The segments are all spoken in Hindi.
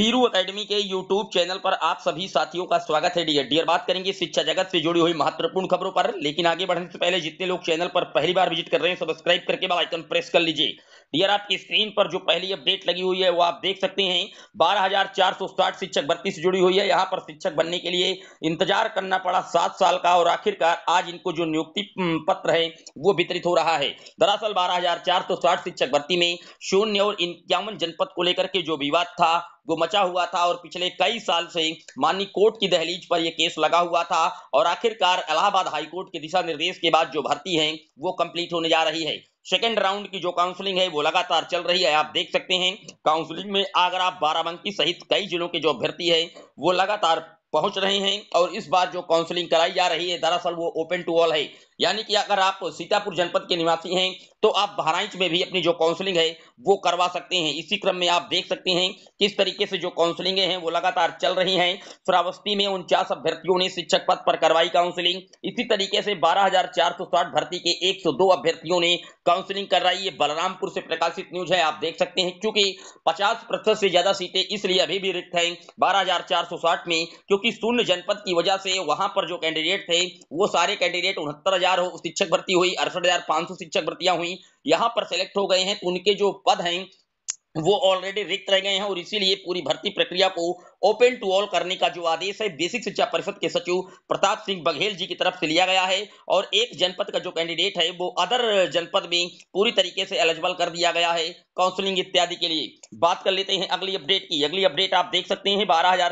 पीरू एकेडमी के यूट्यूब चैनल पर आप सभी साथियों का स्वागत है डियर डियर बात करेंगे शिक्षा जगत से जुड़ी हुई महत्वपूर्ण खबरों पर लेकिन आगे बढ़ने से पहले जितने लोग चैनल पर पहली बार विजिट कर रहे हैं सब्सक्राइब करके बेल आइकन प्रेस कर लीजिए डियर आपकी स्क्रीन पर जो पहली अपडेट लगी हुई है वो आप देख सकते हैं बारह शिक्षक भर्ती से जुड़ी हुई है यहाँ पर शिक्षक बनने के लिए इंतजार करना पड़ा सात साल का और आखिरकार आज इनको जो नियुक्ति पत्र है वो वितरित हो रहा है दरअसल बारह शिक्षक भर्ती में शून्य और इक्यावन जनपद को लेकर के जो विवाद था वो मचा हुआ था और पिछले कई साल से माननीय कोर्ट की दहलीज पर यह केस लगा हुआ था और आखिरकार इलाहाबाद हाईकोर्ट के दिशा निर्देश के बाद जो भर्ती है वो कंप्लीट होने जा रही है सेकेंड राउंड की जो काउंसलिंग है वो लगातार चल रही है आप देख सकते हैं काउंसलिंग में आगरा बाराबंकी सहित कई जिलों के जो अभ्यर्थी है वो लगातार पहुंच रहे हैं और इस बार जो काउंसलिंग कराई जा रही है दरअसल वो ओपन टू ऑल है यानी कि अगर आप सीतापुर जनपद के निवासी हैं तो आप बहराइच में भी अपनी जो काउंसलिंग है वो करवा सकते हैं इसी क्रम में आप देख सकते हैं किस तरीके से जो काउंसलिंगें हैं वो लगातार चल रही हैं श्रावस्ती में उनचास अभ्यर्थियों ने शिक्षक पद पर करवाई काउंसलिंग इसी तरीके से बारह भर्ती के 102 अभ्यर्थियों ने काउंसलिंग करवाई ये बलरामपुर से प्रकाशित न्यूज है आप देख सकते हैं क्योंकि 50 प्रतिशत से ज्यादा सीटें इसलिए अभी भी रिक्त हैं 12,460 में क्योंकि शून्य जनपद की वजह से वहां पर जो कैंडिडेट थे वो सारे कैंडिडेट उनहत्तर हजार शिक्षक भर्ती हुई अड़सठ शिक्षक भर्तियां हुई यहाँ पर सेलेक्ट हो गए हैं तो उनके जो पद हैं वो ऑलरेडी रिक्त रह गए हैं और इसीलिए पूरी भर्ती प्रक्रिया को ओपन टू ऑल करने का जो आदेश है बेसिक शिक्षा परिषद के सचिव प्रताप सिंह बघेल जी की तरफ से लिया गया है और एक जनपद का जो कैंडिडेट है वो अदर जनपद में पूरी तरीके से एलिजिबल कर दिया गया है काउंसलिंग इत्यादि के लिए बात कर लेते हैं अगली अपडेट की अगली अपडेट आप देख सकते हैं बारह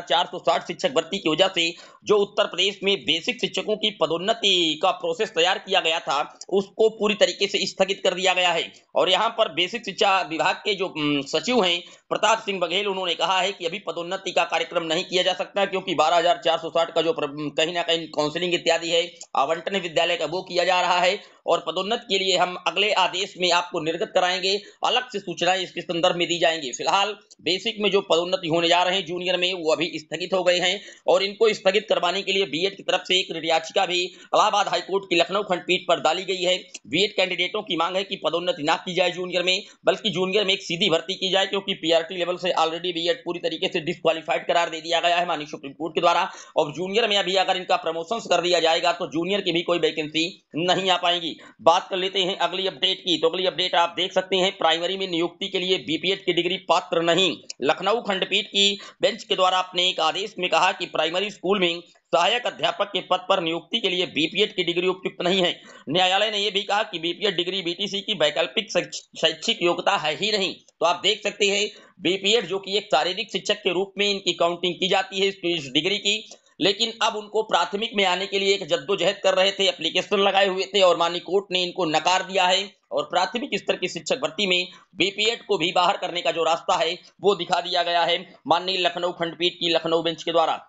शिक्षक भर्ती की वजह से जो उत्तर प्रदेश में बेसिक शिक्षकों की पदोन्नति का प्रोसेस तैयार किया गया था उसको पूरी तरीके से स्थगित कर दिया गया है और यहाँ पर बेसिक शिक्षा विभाग के जो सचिव हैं प्रताप सिंह बघेल उन्होंने कहा है कि अभी पदोन्नति का कार्यक्रम नहीं किया जा सकता क्योंकि 12,460 का जो कहीं ना कहीं काउंसिलिंग इत्यादि है आवंटन विद्यालय का वो किया जा रहा है और पदोन्नत के लिए हम अगले आदेश में आपको निर्गत कराएंगे अलग से सूचनाएं इसके संदर्भ में दी जाएंगी फिलहाल बेसिक में जो पदोन्नति होने जा रहे हैं जूनियर में वो अभी स्थगित हो गए हैं और इनको स्थगित करवाने के लिए बी की तरफ से एक याचिका भी इलाहाबाद हाईकोर्ट की लखनऊ खंडपीठ पर डाली गई है बी कैंडिडेटों की मांग है कि पदोन्नति ना की जाए जूनियर में बल्कि जूनियर में एक सीधी भर्ती की जाए क्योंकि पी लेवल से ऑलरेडी बी पूरी तरीके से डिस्कालीफाइड करार दे दिया गया है मानी सुप्रीम कोर्ट के द्वारा और जूनियर में अभी अगर इनका प्रमोशन कर दिया जाएगा तो जूनियर की भी कोई वैकेंसी नहीं आ पाएगी बात कर लेते हैं अगली अपडेट की तो अगली अपडेट आप देख सकते हैं प्राइमरी में नियुक्ति के लिए बीपीएड की डिग्री पात्र नहीं लखनऊ खंडपीठ की बेंच के द्वारा अपने एक आदेश में कहा कि प्राइमरी स्कूल में सहायक अध्यापक के पद पर नियुक्ति के लिए बीपीएड की डिग्री उपयुक्त नहीं है न्यायालय ने यह भी कहा कि बीपीएड डिग्री बीटीसी की वैकल्पिक शैक्षिक योग्यता है ही नहीं तो आप देख सकते हैं बीपीएड जो कि एक शारीरिक शिक्षक के रूप में इनकी काउंटिंग की जाती है इस डिग्री की लेकिन अब उनको प्राथमिक में आने के लिए एक जद्दोजहद कर रहे थे एप्लीकेशन लगाए हुए थे और मानी कोर्ट ने इनको नकार दिया है और प्राथमिक स्तर की शिक्षक भर्ती में बीपीएड को भी बाहर करने का जो रास्ता है वो दिखा दिया गया है माननीय लखनऊ खंडपीठ की लखनऊ बेंच के द्वारा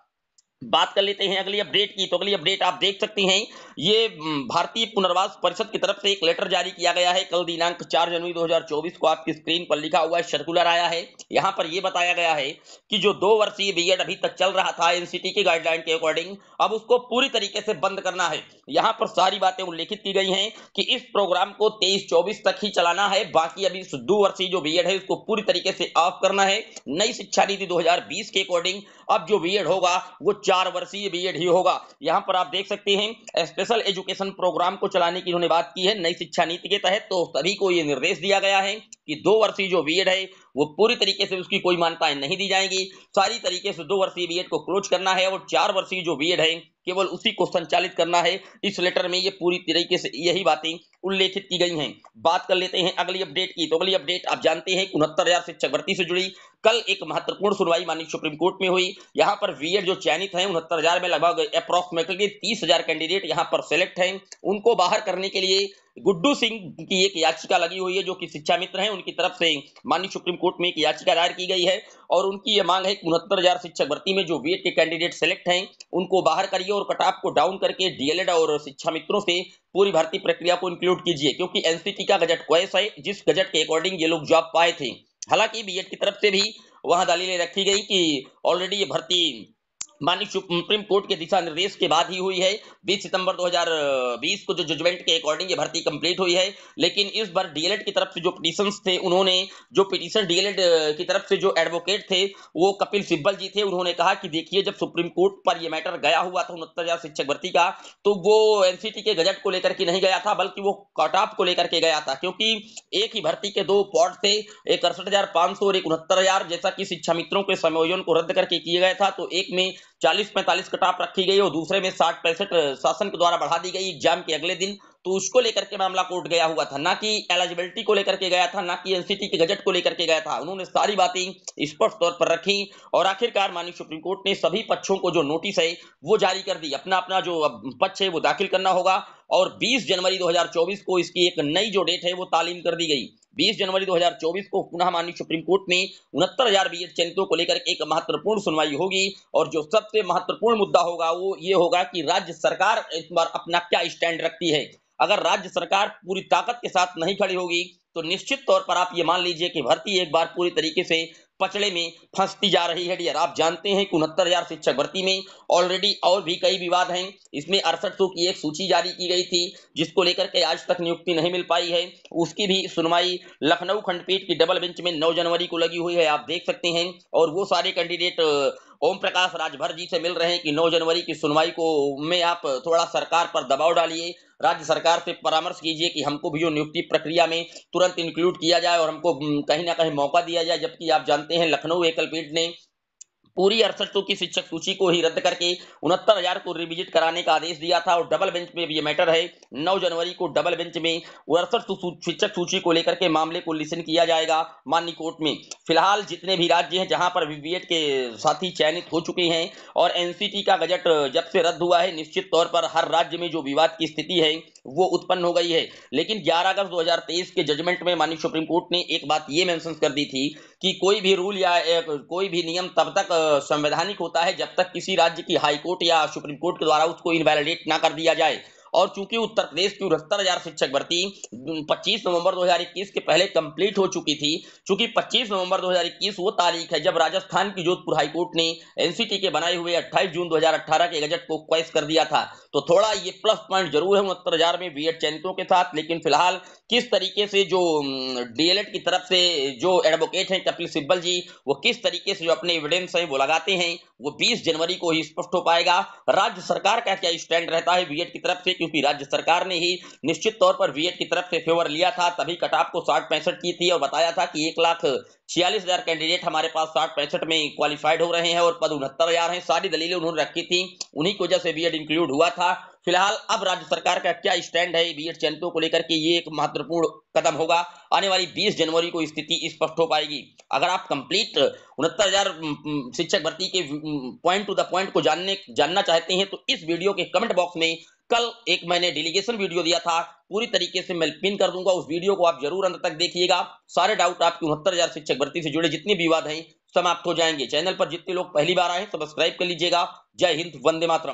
बात कर लेते हैं अगली अपडेट की तो अगली अपडेट आप देख सकते हैं ये भारतीय पुनर्वास परिषद की तरफ से एक लेटर जारी किया गया है कल दिनांक 4 जनवरी 2024 को आपकी स्क्रीन पर लिखा हुआ है सर्कुलर आया है यहाँ पर यह बताया गया है कि जो दो वर्षीय बीएड अभी तक चल रहा था एनसीटी के गाइडलाइन के अकॉर्डिंग अब उसको पूरी तरीके से बंद करना है यहाँ पर सारी बातें उल्लेखित की गई है कि इस प्रोग्राम को तेईस चौबीस तक ही चलाना है बाकी अभी दो वर्षीय जो बी है उसको पूरी तरीके से ऑफ करना है नई शिक्षा नीति दो के अकॉर्डिंग अब जो बी होगा वो चार वर्षीय एड ही होगा यहाँ पर आप देख सकते हैं स्पेशल एजुकेशन प्रोग्राम को चलाने की उन्होंने बात की है नई शिक्षा नीति के तहत तो सभी को ये निर्देश दिया गया है कि दो वर्षीय जो बी है वो पूरी तरीके से उसकी कोई मान्यताएं नहीं दी जाएंगी सारी तरीके से दो वर्षीय बी को क्लोज करना है और चार वर्षीय जो बी है केवल उसी को संचालित करना है इस लेटर में ये पूरी तरीके से यही बातें उल्लेखित की गई हैं बात कर लेते हैं अगली अपडेट की तो अगली अपडेट आप जानते हैं उनहत्तर हजार शिक्षक भर्ती से जुड़ी कल एक महत्वपूर्ण सुनवाई माननीय सुप्रीम कोर्ट में हुई यहाँ पर वी जो चयनित है उनहत्तर हजार में लगभग अप्रोक्सिमेटली तीस हजार कैंडिडेट यहाँ पर सेलेक्ट है उनको बाहर करने के लिए गुड्डू सिंह की एक याचिका लगी हुई है जो कि शिक्षा मित्र हैं उनकी तरफ से माननीय सुप्रीम कोर्ट में एक याचिका दायर की गई है और उनकी ये मांग है कि उनहत्तर हजार शिक्षक भर्ती में जो बी के कैंडिडेट सेलेक्ट हैं उनको बाहर करिए और कटाप को डाउन करके डीएलएड और शिक्षा मित्रों से पूरी भर्ती प्रक्रिया को इंक्लूड कीजिए क्योंकि एनसीटी का गजट क्वेश है जिस गजट के अकॉर्डिंग ये लोग जॉब पाए थे हालांकि बी की तरफ से भी वहां दलीलें रखी गई कि ऑलरेडी ये भर्ती माननीय सुप्रीम कोर्ट के दिशा निर्देश के बाद ही हुई है 20 सितंबर 2020 को जो जजमेंट के अकॉर्डिंग ये भर्ती कंप्लीट हुई है लेकिन इस बार डीएलएड की तरफ से जो पिटिशन थे उन्होंने जो पिटिशन डीएलएड की तरफ से जो एडवोकेट थे वो कपिल सिब्बल जी थे उन्होंने कहा कि देखिए जब सुप्रीम कोर्ट पर यह मैटर गया हुआ था उनहत्तर शिक्षक भर्ती का तो वो एनसीटी के गजट को लेकर के नहीं गया था बल्कि वो कट ऑफ को लेकर के गया था क्योंकि एक ही भर्ती के दो पॉट थे एक अड़सठ और एक उनहत्तर जैसा कि शिक्षा मित्रों के समयोजन को रद्द करके किया गया था तो एक में चालीस पैंतालीस कटाप रखी गई और दूसरे में साठ पैंसठ शासन के द्वारा बढ़ा दी गई एग्जाम के अगले दिन तो उसको लेकर के मामला कोर्ट गया हुआ था ना कि एलिजिबिलिटी को लेकर के गया था ना कि एनसीटी के गजट को लेकर के गया था उन्होंने सारी बातें स्पष्ट तौर पर रखी और आखिरकार माननीय सुप्रीम कोर्ट ने सभी पक्षों को जो नोटिस है वो जारी कर दी अपना अपना जो पक्ष है वो दाखिल करना होगा और 20 जनवरी 2024 को इसकी एक नई जो डेट है वो तालीम कर दी गई 20 जनवरी 2024 को पुनः माननीय सुप्रीम कोर्ट में उनहत्तर हजार बी एच चयनितों को लेकर एक महत्वपूर्ण सुनवाई होगी और जो सबसे महत्वपूर्ण मुद्दा होगा वो ये होगा कि राज्य सरकार इस बार अपना क्या स्टैंड रखती है अगर राज्य सरकार पूरी ताकत के साथ नहीं खड़ी होगी तो निश्चित तौर पर आप ये मान लीजिए कि भर्ती एक बार पूरी तरीके से पचड़े में फंसती जा रही है डियर आप जानते हैं कि उनहत्तर हजार शिक्षक भर्ती में ऑलरेडी और भी कई विवाद हैं इसमें अड़सठ सौ की एक सूची जारी की गई थी जिसको लेकर के आज तक नियुक्ति नहीं मिल पाई है उसकी भी सुनवाई लखनऊ खंडपीठ की डबल बेंच में नौ जनवरी को लगी हुई है आप देख सकते हैं और वो सारे कैंडिडेट ओम प्रकाश राजभर जी से मिल रहे हैं कि 9 जनवरी की सुनवाई को में आप थोड़ा सरकार पर दबाव डालिए राज्य सरकार से परामर्श कीजिए कि हमको भी नियुक्ति प्रक्रिया में तुरंत इंक्लूड किया जाए और हमको हम्म, कहीं ना कहीं मौका दिया जाए जबकि आप जानते हैं लखनऊ एकलपीठ ने पूरी अड़सठ की शिक्षक सूची को ही रद्द करके उनहत्तर हजार को रिविजिट कराने का आदेश दिया था और डबल बेंच में ये मैटर है 9 जनवरी को डबल बेंच में उनसठ शिक्षक सूची को लेकर के मामले को लिसन किया जाएगा माननीय कोर्ट में फिलहाल जितने भी राज्य हैं जहां पर वी के साथी चयनित हो चुके हैं और एनसीटी का गजट जब से रद्द हुआ है निश्चित तौर पर हर राज्य में जो विवाद की स्थिति है वो उत्पन्न हो गई है लेकिन ग्यारह अगस्त दो के जजमेंट में माननीय सुप्रीम कोर्ट ने एक बात ये मैंशन कर दी थी कि कोई भी रूल या कोई भी नियम तब तक संवैधानिक होता है जब तक किसी राज्य की हाईकोर्ट या सुप्रीम कोर्ट के द्वारा उसको इनवैलिडेट ना कर दिया जाए और चूंकि उत्तर प्रदेश की उनहत्तर हजार शिक्षक भर्ती 25 नवंबर 2021 के पहले कंप्लीट हो चुकी थी चूंकि 25 नवंबर 2021 वो तारीख है जब राजस्थान की जोधपुर हाईकोर्ट ने एनसीटी के बनाए हुए 28 जून 2018 के गजट को क्वेश कर दिया था तो थोड़ा ये प्लस पॉइंट जरूर है उनहत्तर हजार में बी एड चयनितों के साथ लेकिन फिलहाल किस तरीके से जो डीएलएड की तरफ से जो एडवोकेट हैं कपिल सिब्बल जी वो किस तरीके से जो अपने एविडेंस हैं वो लगाते हैं वो 20 जनवरी को ही स्पष्ट हो पाएगा राज्य सरकार का क्या स्टैंड रहता है बीएड की तरफ से क्योंकि राज्य सरकार ने ही निश्चित तौर पर वीएड की तरफ से फेवर लिया था तभी कट को साठ पैंसठ की थी और बताया था कि एक लाख छियालीस हजार कैंडिडेट हमारे पास साठ पैंसठ में क्वालिफाइड हो रहे हैं और पद उनहत्तर हजार है सारी दलीलें उन्होंने रखी थी उन्हीं की वजह से बी इंक्लूड हुआ था फिलहाल अब राज्य सरकार का क्या स्टैंड है बी एड को लेकर के ये एक महत्वपूर्ण कदम होगा आने वाली 20 जनवरी को स्थिति स्पष्ट हो पाएगी अगर आप कंप्लीट उनहत्तर हजार शिक्षक भर्ती के पॉइंट टू द पॉइंट को जानने जानना चाहते हैं तो इस वीडियो के कमेंट बॉक्स में कल एक मैंने डेलीगेशन वीडियो दिया था पूरी तरीके से मैं पिन कर दूंगा उस वीडियो को आप जरूर अंत तक देखिएगा सारे डाउट आपके उनहत्तर हजार शिक्षक भर्ती से जुड़े जितने विवाद हैं समाप्त हो जाएंगे चैनल पर जितने लोग पहली बार आए सब्सक्राइब कर लीजिएगा जय हिंद वंदे मातरम